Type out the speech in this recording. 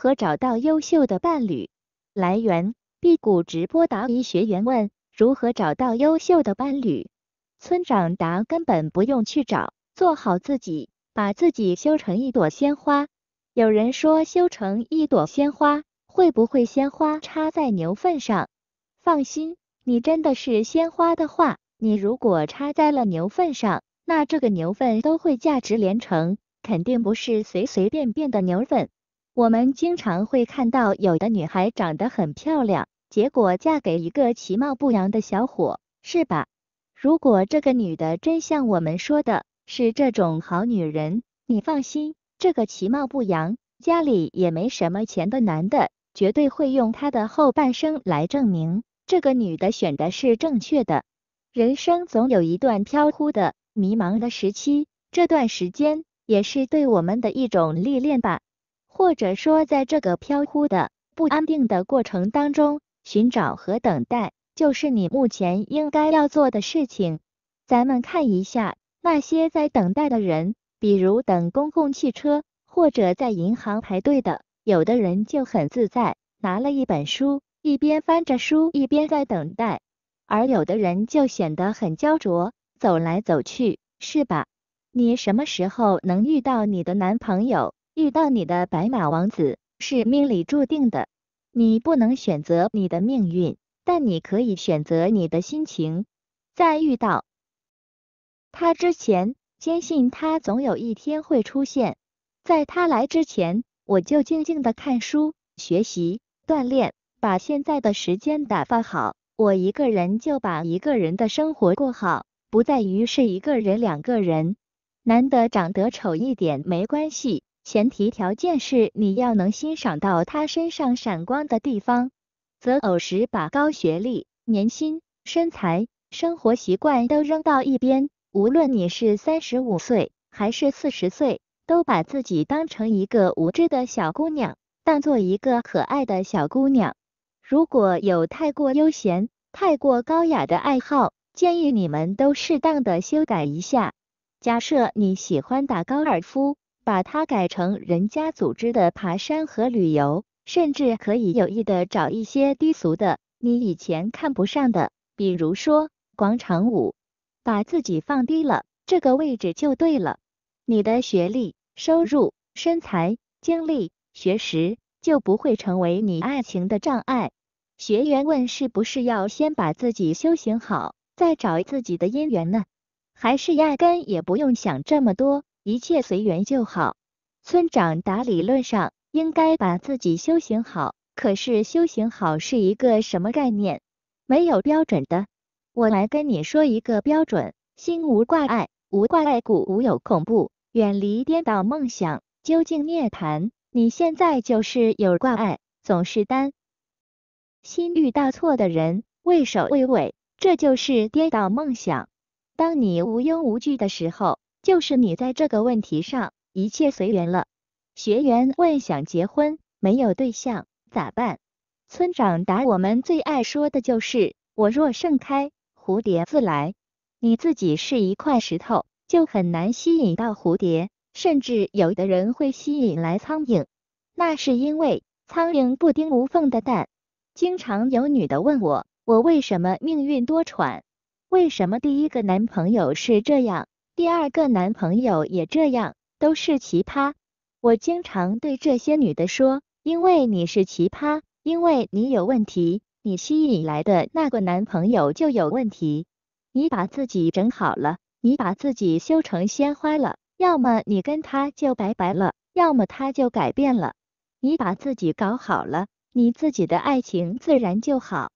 和何找到优秀的伴侣？来源辟谷直播答疑学员问，如何找到优秀的伴侣？村长答：根本不用去找，做好自己，把自己修成一朵鲜花。有人说修成一朵鲜花，会不会鲜花插在牛粪上？放心，你真的是鲜花的话，你如果插在了牛粪上，那这个牛粪都会价值连城，肯定不是随随便便的牛粪。我们经常会看到有的女孩长得很漂亮，结果嫁给一个其貌不扬的小伙，是吧？如果这个女的真像我们说的，是这种好女人，你放心，这个其貌不扬、家里也没什么钱的男的，绝对会用他的后半生来证明这个女的选的是正确的。人生总有一段飘忽的、迷茫的时期，这段时间也是对我们的一种历练吧。或者说，在这个飘忽的、不安定的过程当中，寻找和等待就是你目前应该要做的事情。咱们看一下那些在等待的人，比如等公共汽车或者在银行排队的，有的人就很自在，拿了一本书，一边翻着书，一边在等待；而有的人就显得很焦灼，走来走去，是吧？你什么时候能遇到你的男朋友？遇到你的白马王子是命里注定的，你不能选择你的命运，但你可以选择你的心情。在遇到他之前，坚信他总有一天会出现。在他来之前，我就静静的看书、学习、锻炼，把现在的时间打发好。我一个人就把一个人的生活过好，不在于是一个人、两个人。男的长得丑一点没关系。前提条件是你要能欣赏到他身上闪光的地方。择偶时把高学历、年薪、身材、生活习惯都扔到一边。无论你是三十五岁还是四十岁，都把自己当成一个无知的小姑娘，当做一个可爱的小姑娘。如果有太过悠闲、太过高雅的爱好，建议你们都适当的修改一下。假设你喜欢打高尔夫。把它改成人家组织的爬山和旅游，甚至可以有意的找一些低俗的，你以前看不上的，比如说广场舞，把自己放低了，这个位置就对了。你的学历、收入、身材、经历、学识就不会成为你爱情的障碍。学员问是不是要先把自己修行好，再找自己的姻缘呢？还是压根也不用想这么多？一切随缘就好。村长打理论上应该把自己修行好，可是修行好是一个什么概念？没有标准的。我来跟你说一个标准：心无挂碍，无挂碍故无有恐怖，远离颠倒梦想，究竟涅槃。你现在就是有挂碍，总是担心遇大错的人畏首畏尾，这就是颠倒梦想。当你无忧无惧的时候。就是你在这个问题上，一切随缘了。学员问，想结婚没有对象咋办？村长答，我们最爱说的就是，我若盛开，蝴蝶自来。你自己是一块石头，就很难吸引到蝴蝶，甚至有的人会吸引来苍蝇，那是因为苍蝇不叮无缝的蛋。经常有女的问我，我为什么命运多舛？为什么第一个男朋友是这样？第二个男朋友也这样，都是奇葩。我经常对这些女的说，因为你是奇葩，因为你有问题，你吸引来的那个男朋友就有问题。你把自己整好了，你把自己修成鲜花了，要么你跟他就拜拜了，要么他就改变了。你把自己搞好了，你自己的爱情自然就好。